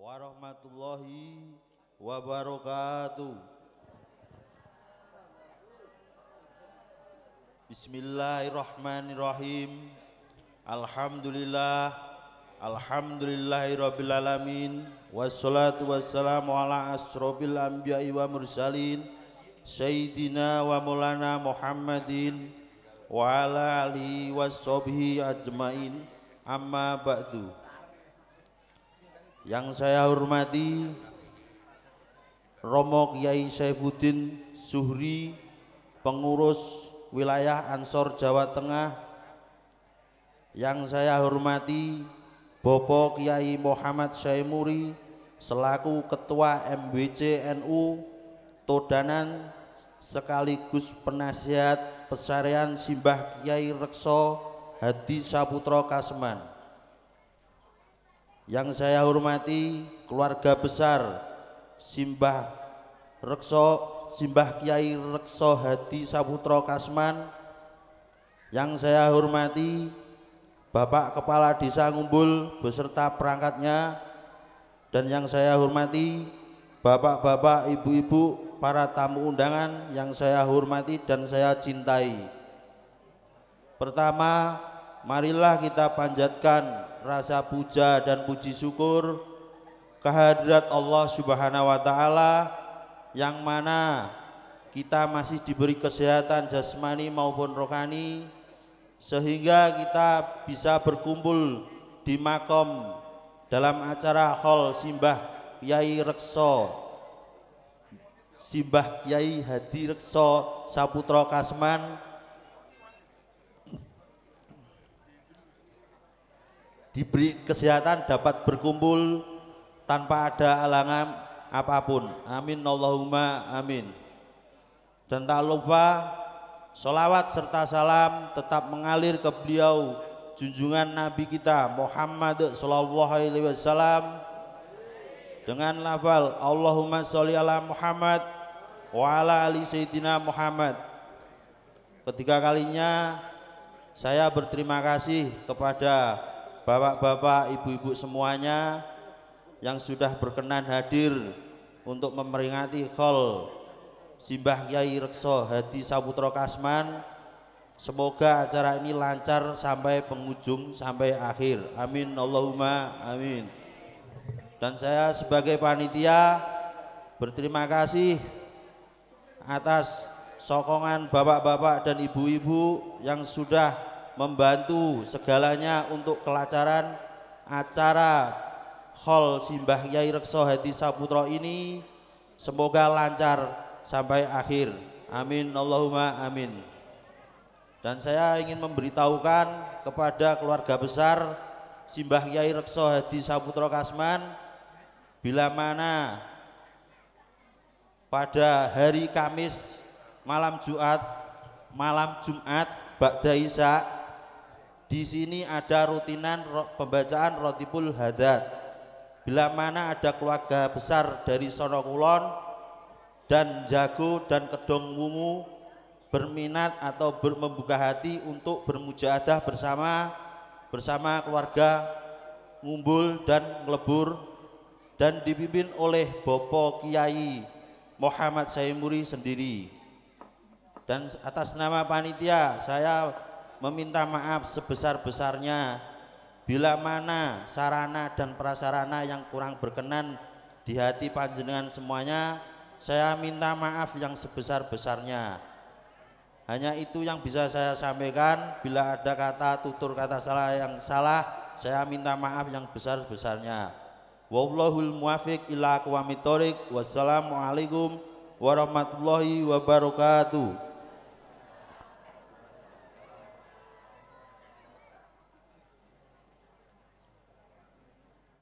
warahmatullahi wabarakatuh. Bismillahirrahmanirrahim. Alhamdulillah. Alhamdulillahirabbil alamin wassalatu wassalamu ala asrobil anbiya'i wa mursalin sayyidina wa mulana Muhammadin wa ala alihi wa ajmain amma ba'du yang saya hormati Romo Kiai Saifuddin Suhri pengurus wilayah Ansor Jawa Tengah yang saya hormati Bopo Kiai Muhammad Syaimuri selaku Ketua MBC NU Todanan sekaligus penasihat pesarian Simbah Kiai Rekso Hadi Saputra Kasman yang saya hormati keluarga besar Simbah Rekso Simbah Kiai Rekso Hadi Saputra Kasman yang saya hormati Bapak Kepala Desa Ngumbul beserta perangkatnya dan yang saya hormati Bapak-bapak, ibu-ibu, para tamu undangan yang saya hormati dan saya cintai. Pertama, marilah kita panjatkan rasa puja dan puji syukur kehadirat Allah Subhanahu wa taala yang mana kita masih diberi kesehatan jasmani maupun rohani sehingga kita bisa berkumpul di makom dalam acara hall simbah Kiai Rekso Simbah Kiai Hadi Rekso Saputra Kasman diberi kesehatan dapat berkumpul tanpa ada alangan apapun amin Allahumma amin dan tak lupa sholawat serta salam tetap mengalir ke beliau junjungan Nabi kita Muhammad Sallallahu Alaihi Wasallam dengan lafal Allahumma sholli ala Muhammad wa ala ali Sayyidina Muhammad ketiga kalinya saya berterima kasih kepada bapak-bapak, ibu-ibu semuanya yang sudah berkenan hadir untuk memperingati khol Simbah Kiai Rekso Hadi Saputra Kasman semoga acara ini lancar sampai penghujung sampai akhir amin Allahumma amin dan saya sebagai panitia berterima kasih atas sokongan bapak-bapak dan ibu-ibu yang sudah membantu segalanya untuk kelancaran acara Hall Simbah Yai Rekso Hadi Saputra ini semoga lancar sampai akhir. Amin Allahumma amin. Dan saya ingin memberitahukan kepada keluarga besar Simbah Yai Rekso Hadi Saputra Kasman bila mana pada hari Kamis malam Jumat malam Jumat bakda Isa di sini ada rutinan pembacaan Rotibul Hadat. Bila mana ada keluarga besar dari Sonokulon dan Jago dan Kedong Wungu berminat atau membuka hati untuk bermujahadah bersama bersama keluarga ngumpul dan Ngelebur dan dipimpin oleh Bopo Kiai Muhammad Saimuri sendiri dan atas nama panitia saya meminta maaf sebesar-besarnya bila mana sarana dan prasarana yang kurang berkenan di hati panjenengan semuanya saya minta maaf yang sebesar-besarnya hanya itu yang bisa saya sampaikan bila ada kata tutur kata salah yang salah saya minta maaf yang besar-besarnya wallahul muwafiq ila aqwamit wassalamualaikum warahmatullahi wabarakatuh